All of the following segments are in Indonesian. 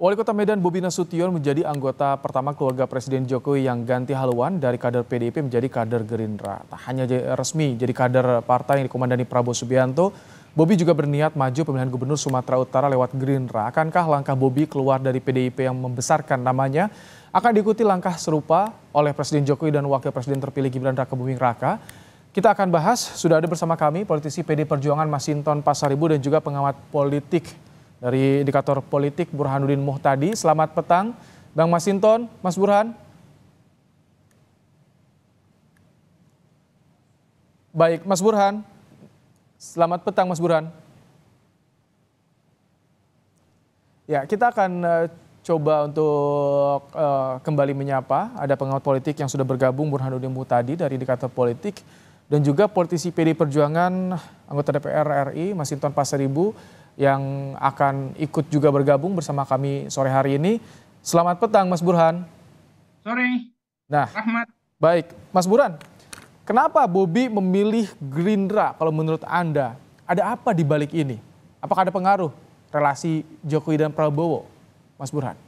Wali Kota Medan Bobi Nasution menjadi anggota pertama keluarga Presiden Jokowi yang ganti haluan dari kader PDIP menjadi kader Gerindra. Tak hanya resmi jadi kader partai yang dikomandani Prabowo Subianto, Bobi juga berniat maju pemilihan gubernur Sumatera Utara lewat Gerindra. Akankah langkah Bobi keluar dari PDIP yang membesarkan namanya akan diikuti langkah serupa oleh Presiden Jokowi dan Wakil Presiden terpilih Gibran Raka Buming Raka? Kita akan bahas, sudah ada bersama kami politisi PD Perjuangan Masinton Pasaribu dan juga pengamat politik dari indikator politik Burhanuddin Muhtadi. Selamat petang, Bang Masinton, Mas Burhan. Baik, Mas Burhan. Selamat petang, Mas Burhan. Ya, kita akan eh, coba untuk uh, kembali menyapa. Ada pengamat politik yang sudah bergabung, Burhanuddin Muhtadi dari Indikator Politik. Dan juga politisi PD Perjuangan, anggota DPR RI, Masinton Pasaribu yang akan ikut juga bergabung bersama kami sore hari ini. Selamat petang Mas Burhan. Sore. Nah, Rahmat. Baik, Mas Burhan. Kenapa Bobi memilih Gerindra kalau menurut Anda? Ada apa di balik ini? Apakah ada pengaruh relasi Jokowi dan Prabowo? Mas Burhan.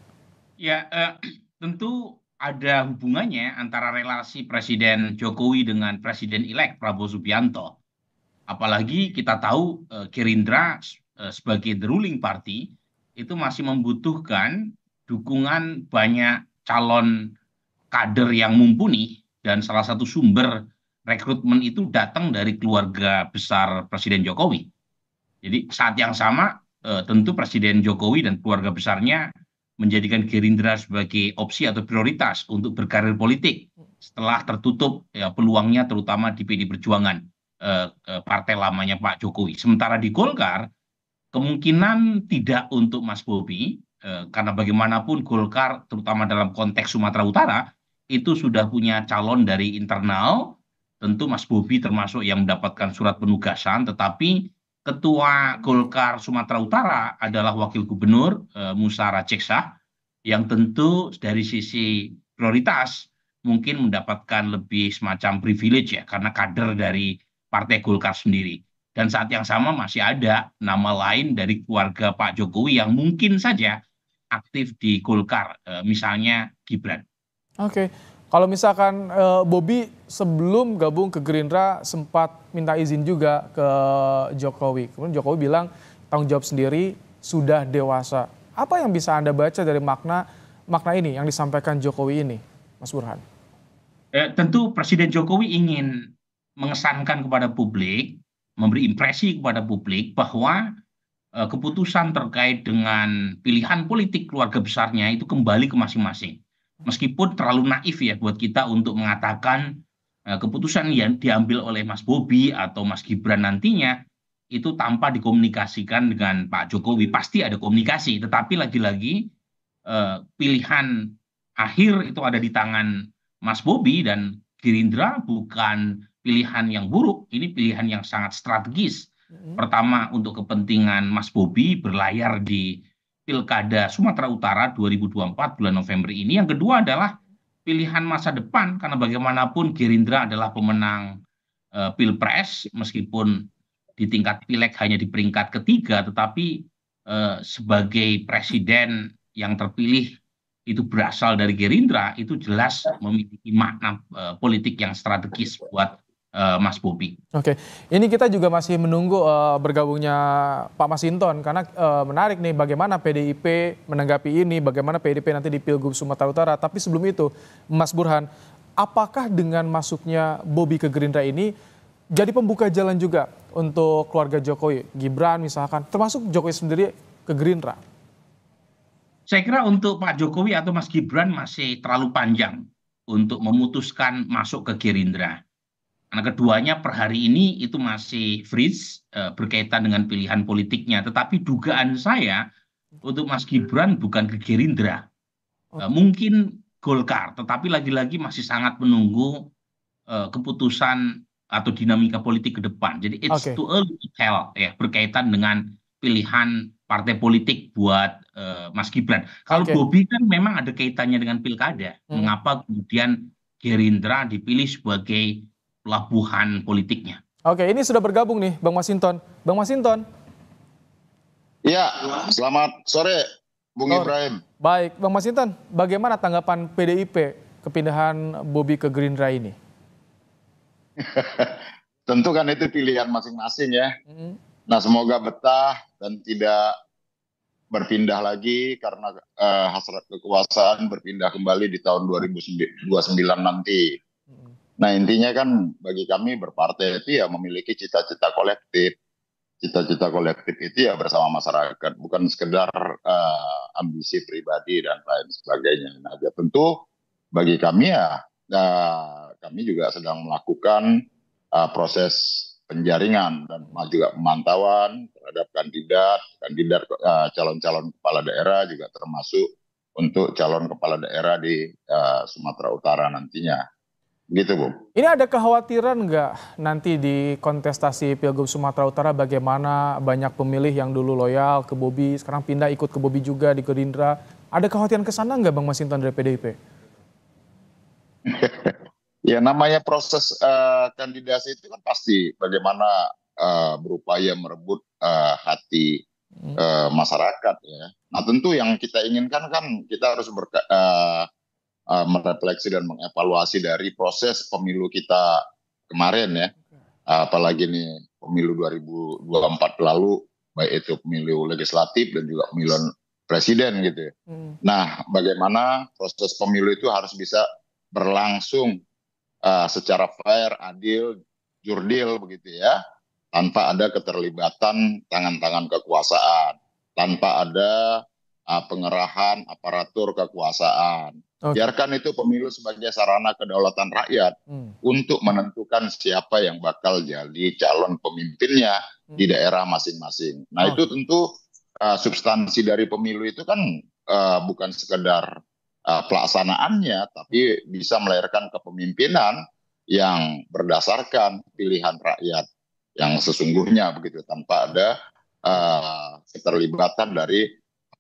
Ya, eh, tentu ada hubungannya antara relasi Presiden Jokowi dengan Presiden elek Prabowo Subianto. Apalagi kita tahu eh, Gerindra Eh, sebagai the ruling party itu masih membutuhkan dukungan banyak calon kader yang mumpuni dan salah satu sumber rekrutmen itu datang dari keluarga besar Presiden Jokowi. Jadi saat yang sama eh, tentu Presiden Jokowi dan keluarga besarnya menjadikan Gerindra sebagai opsi atau prioritas untuk berkarir politik setelah tertutup ya, peluangnya terutama di PD Perjuangan eh, partai lamanya Pak Jokowi. Sementara di Golkar kemungkinan tidak untuk Mas Bobi eh, karena bagaimanapun Golkar terutama dalam konteks Sumatera Utara itu sudah punya calon dari internal tentu Mas Bobi termasuk yang mendapatkan surat penugasan tetapi ketua Golkar Sumatera Utara adalah wakil gubernur eh, Musa Rajeksah yang tentu dari sisi prioritas mungkin mendapatkan lebih semacam privilege ya karena kader dari Partai Golkar sendiri dan saat yang sama masih ada nama lain dari keluarga Pak Jokowi yang mungkin saja aktif di Golkar, eh, misalnya Gibran. Oke, kalau misalkan eh, Bobi sebelum gabung ke Gerindra sempat minta izin juga ke Jokowi, kemudian Jokowi bilang tanggung jawab sendiri sudah dewasa. Apa yang bisa anda baca dari makna makna ini yang disampaikan Jokowi ini, Mas Burhan? Eh, tentu Presiden Jokowi ingin mengesankan kepada publik memberi impresi kepada publik bahwa uh, keputusan terkait dengan pilihan politik keluarga besarnya itu kembali ke masing-masing. Meskipun terlalu naif ya buat kita untuk mengatakan uh, keputusan yang diambil oleh Mas Bobi atau Mas Gibran nantinya itu tanpa dikomunikasikan dengan Pak Jokowi pasti ada komunikasi, tetapi lagi-lagi eh, pilihan akhir itu ada di tangan Mas Bobi dan Gerindra bukan pilihan yang buruk, ini pilihan yang sangat strategis. Mm-hmm. Pertama untuk kepentingan Mas Bobi berlayar di Pilkada Sumatera Utara 2024 bulan November ini. Yang kedua adalah pilihan masa depan karena bagaimanapun Gerindra adalah pemenang e, Pilpres meskipun di tingkat pileg hanya di peringkat ketiga tetapi e, sebagai presiden yang terpilih itu berasal dari Gerindra itu jelas memiliki makna e, politik yang strategis buat Eh, Mas Bobi. Oke, ini kita juga masih menunggu uh, bergabungnya Pak Masinton karena uh, menarik nih bagaimana PDIP menanggapi ini, bagaimana PDIP nanti di Pilgub Sumatera Utara. Tapi sebelum itu, Mas Burhan, apakah dengan masuknya Bobi ke Gerindra ini jadi pembuka jalan juga untuk keluarga Jokowi, Gibran misalkan, termasuk Jokowi sendiri ke Gerindra? Saya kira untuk Pak Jokowi atau Mas Gibran masih terlalu panjang untuk memutuskan masuk ke Gerindra karena keduanya per hari ini itu masih freeze e, berkaitan dengan pilihan politiknya. Tetapi dugaan saya untuk Mas Gibran bukan ke Gerindra. E, mungkin Golkar, tetapi lagi-lagi masih sangat menunggu e, keputusan atau dinamika politik ke depan. Jadi it's okay. too early to tell ya berkaitan dengan pilihan partai politik buat uh, Mas Gibran. Kalau okay. Bobi kan memang ada kaitannya dengan pilkada. Hmm. Mengapa kemudian Gerindra dipilih sebagai pelabuhan politiknya. Oke, ini sudah bergabung nih Bang Masinton. Bang Masinton. Iya, selamat sore Bung oh, Ibrahim. Baik, Bang Masinton, bagaimana tanggapan PDIP kepindahan Bobi ke Gerindra ini? Tentu kan itu pilihan masing-masing ya. Mm Nah, semoga betah dan tidak berpindah lagi karena uh, hasrat kekuasaan berpindah kembali di tahun 2029 nanti. Nah intinya kan bagi kami berpartai itu ya memiliki cita-cita kolektif. Cita-cita kolektif itu ya bersama masyarakat, bukan sekedar uh, ambisi pribadi dan lain sebagainya. Nah ya tentu bagi kami ya uh, kami juga sedang melakukan uh, proses penjaringan dan juga pemantauan terhadap kandidat, kandidat calon calon-calon kepala daerah juga termasuk untuk calon kepala daerah di uh, Sumatera Utara nantinya. Gitu, Bu. Ini ada kekhawatiran nggak nanti di kontestasi Pilgub Sumatera Utara bagaimana banyak pemilih yang dulu loyal ke Bobi, sekarang pindah ikut ke Bobi juga di Gerindra. Ada kekhawatiran ke sana nggak Bang Masinton dari PDIP? ya namanya proses uh, kandidasi itu kan pasti bagaimana uh, berupaya merebut uh, hati uh, masyarakat ya. Nah tentu yang kita inginkan kan kita harus berka, uh, uh, merefleksi dan mengevaluasi dari proses pemilu kita kemarin ya. apalagi nih pemilu 2024 lalu baik itu pemilu legislatif dan juga pemilu presiden gitu. Ya. Hmm. Nah, bagaimana proses pemilu itu harus bisa berlangsung uh, secara fair, adil, jurdil begitu ya, tanpa ada keterlibatan tangan-tangan kekuasaan, tanpa ada uh, pengerahan aparatur kekuasaan. Okay. Biarkan itu pemilu sebagai sarana kedaulatan rakyat hmm. untuk menentukan siapa yang bakal jadi calon pemimpinnya hmm. di daerah masing-masing. Nah, oh. itu tentu uh, substansi dari pemilu itu kan uh, bukan sekedar uh, pelaksanaannya tapi bisa melahirkan kepemimpinan yang berdasarkan pilihan rakyat yang sesungguhnya begitu tanpa ada uh, keterlibatan dari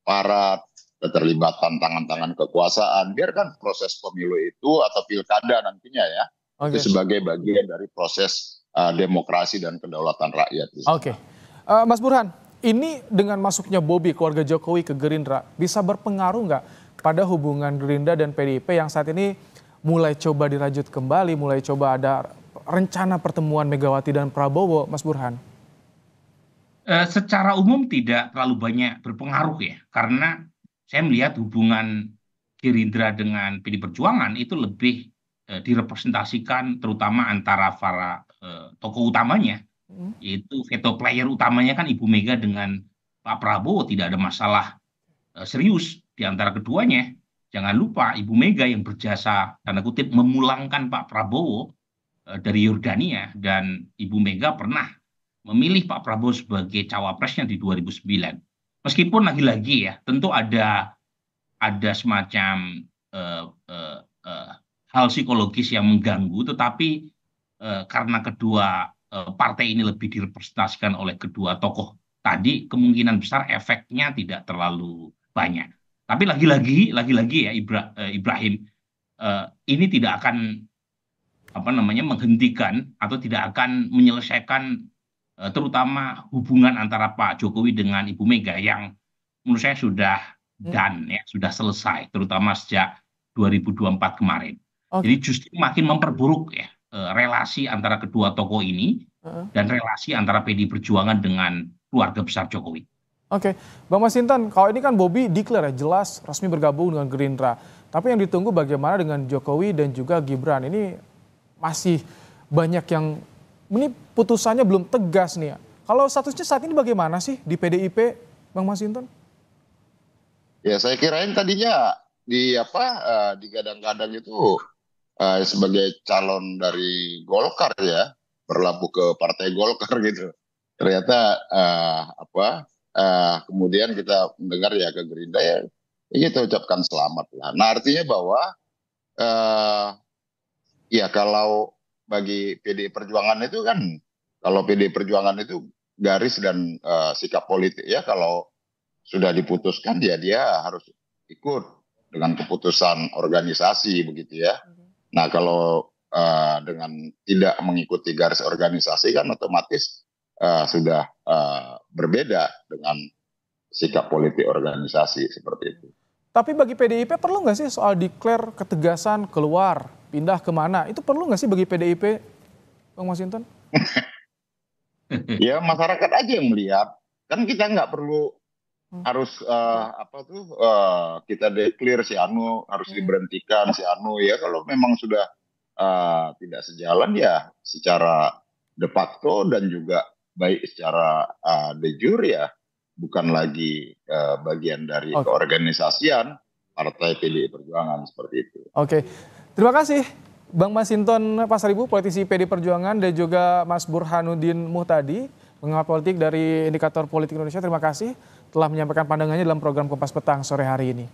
aparat, keterlibatan tangan-tangan kekuasaan. Biarkan proses pemilu itu atau pilkada nantinya ya. Okay. Itu sebagai bagian dari proses uh, demokrasi dan kedaulatan rakyat. Oke. Okay. Uh, Mas Burhan, ini dengan masuknya Bobi keluarga Jokowi ke Gerindra bisa berpengaruh nggak pada hubungan Gerindra dan PDIP yang saat ini mulai coba dirajut kembali, mulai coba ada rencana pertemuan Megawati dan Prabowo, Mas Burhan? Eh, secara umum tidak terlalu banyak berpengaruh ya karena saya melihat hubungan Gerindra dengan PD Perjuangan itu lebih e, direpresentasikan terutama antara para e, tokoh utamanya hmm. yaitu veto player utamanya kan Ibu Mega dengan Pak Prabowo tidak ada masalah e, serius di antara keduanya jangan lupa Ibu Mega yang berjasa tanda kutip memulangkan Pak Prabowo e, dari Yordania dan Ibu Mega pernah memilih Pak Prabowo sebagai cawapresnya di 2009. Meskipun lagi-lagi ya, tentu ada ada semacam uh, uh, uh, hal psikologis yang mengganggu, tetapi uh, karena kedua uh, partai ini lebih direpresentasikan oleh kedua tokoh tadi, kemungkinan besar efeknya tidak terlalu banyak. Tapi lagi-lagi, lagi-lagi ya Ibra, uh, Ibrahim, uh, ini tidak akan apa namanya menghentikan atau tidak akan menyelesaikan Eh, terutama hubungan antara Pak Jokowi dengan Ibu Mega yang menurut saya sudah hmm. dan ya sudah selesai terutama sejak 2024 kemarin. Okay. Jadi justru makin memperburuk ya eh, relasi antara kedua tokoh ini uh hmm. -huh. dan relasi antara PD Perjuangan dengan keluarga besar Jokowi. Oke, okay. Bang Masinton, kalau ini kan Bobby declare ya jelas resmi bergabung dengan Gerindra. Tapi yang ditunggu bagaimana dengan Jokowi dan juga Gibran ini masih banyak yang ini putusannya belum tegas nih ya. Kalau statusnya saat ini bagaimana sih di PDIP, Bang Masinton? Ya saya kirain tadinya di apa uh, di gadang itu uh, sebagai calon dari Golkar ya berlabuh ke partai Golkar gitu. Ternyata uh, apa uh, kemudian kita mendengar ya ke Gerindra ya, ini ya kita gitu, ucapkan selamat lah. Nah artinya bahwa uh, ya kalau bagi PD Perjuangan itu kan kalau PD Perjuangan itu garis dan uh, sikap politik ya kalau sudah diputuskan ya dia harus ikut dengan keputusan organisasi begitu ya. Mm-hmm. Nah kalau uh, dengan tidak mengikuti garis organisasi kan otomatis uh, sudah uh, berbeda dengan sikap politik organisasi seperti itu. Tapi bagi PDIP perlu nggak sih soal declare ketegasan keluar, pindah kemana? Itu perlu nggak sih bagi PDIP, Bang Masinton? ya masyarakat aja yang melihat. Kan kita nggak perlu hmm. harus uh, apa tuh uh, kita declare si Anu harus hmm. diberhentikan si Anu ya kalau memang sudah uh, tidak sejalan ya secara de facto dan juga baik secara uh, de jure ya bukan lagi uh, bagian dari okay. keorganisasian Partai PDI Perjuangan seperti itu. Oke, okay. terima kasih Bang Masinton Pasaribu, politisi PD Perjuangan dan juga Mas Burhanuddin Muhtadi, pengamat politik dari Indikator Politik Indonesia. Terima kasih telah menyampaikan pandangannya dalam program Kompas Petang sore hari ini.